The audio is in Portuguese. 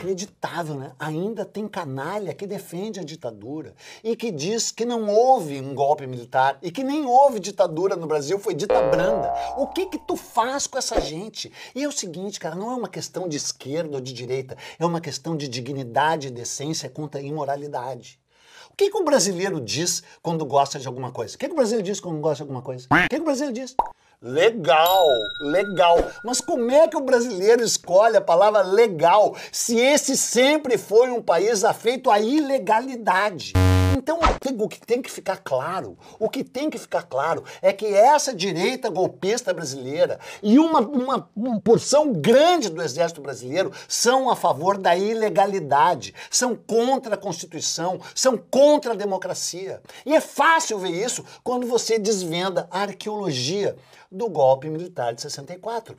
inacreditável, né? Ainda tem canalha que defende a ditadura e que diz que não houve um golpe militar e que nem houve ditadura no Brasil, foi dita branda. O que que tu faz com essa gente? E é o seguinte, cara, não é uma questão de esquerda ou de direita, é uma questão de dignidade e decência contra a imoralidade que, que o brasileiro diz quando gosta de alguma coisa? O que, que o brasileiro diz quando gosta de alguma coisa? O que, que o brasileiro diz? Legal, legal. Mas como é que o brasileiro escolhe a palavra legal se esse sempre foi um país afeito à ilegalidade? Então, o que tem que ficar claro, o que tem que ficar claro é que essa direita golpista brasileira e uma, uma, uma porção grande do exército brasileiro são a favor da ilegalidade, são contra a Constituição, são contra contra a democracia. E é fácil ver isso quando você desvenda a arqueologia do golpe militar de 64.